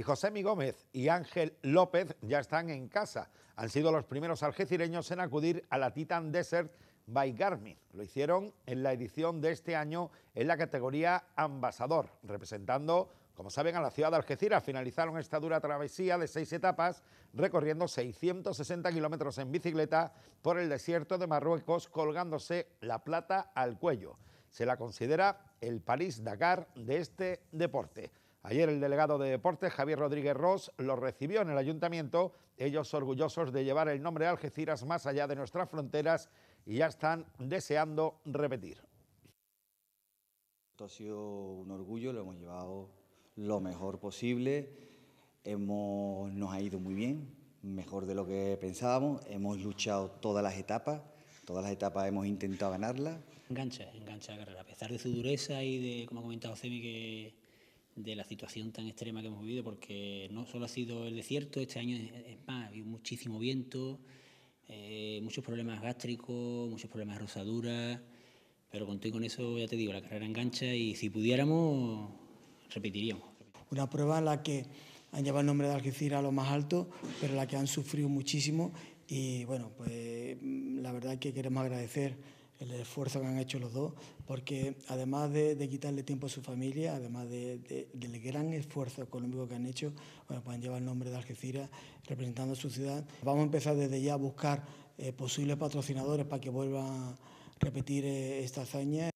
y José Mi Gómez y Ángel López ya están en casa. Han sido los primeros algecireños en acudir a la Titan Desert by Garmin. Lo hicieron en la edición de este año en la categoría ambasador, representando, como saben, a la ciudad de Algeciras. Finalizaron esta dura travesía de seis etapas, recorriendo 660 kilómetros en bicicleta por el desierto de Marruecos, colgándose la plata al cuello. Se la considera el París-Dakar de este deporte. Ayer el delegado de deportes, Javier Rodríguez Ross, lo recibió en el ayuntamiento, ellos orgullosos de llevar el nombre de Algeciras más allá de nuestras fronteras y ya están deseando repetir. Esto ha sido un orgullo, lo hemos llevado lo mejor posible, hemos, nos ha ido muy bien, mejor de lo que pensábamos, hemos luchado todas las etapas, todas las etapas hemos intentado ganarlas. Engancha, engancha la carrera, a pesar de su dureza y de, como ha comentado Cemi, que de la situación tan extrema que hemos vivido, porque no solo ha sido el desierto, este año es más, ha habido muchísimo viento, eh, muchos problemas gástricos, muchos problemas de rosadura, pero y con eso, ya te digo, la carrera engancha y si pudiéramos, repetiríamos. Una prueba en la que han llevado el nombre de Algeciras a lo más alto, pero en la que han sufrido muchísimo y bueno, pues la verdad es que queremos agradecer el esfuerzo que han hecho los dos, porque además de, quitarle tiempo a su familia, además del gran esfuerzo económico que han hecho, bueno, pues llevar el nombre de Algeciras representando a su ciudad. Vamos a empezar desde ya a buscar eh, posibles patrocinadores para que vuelvan a repetir eh, esta hazaña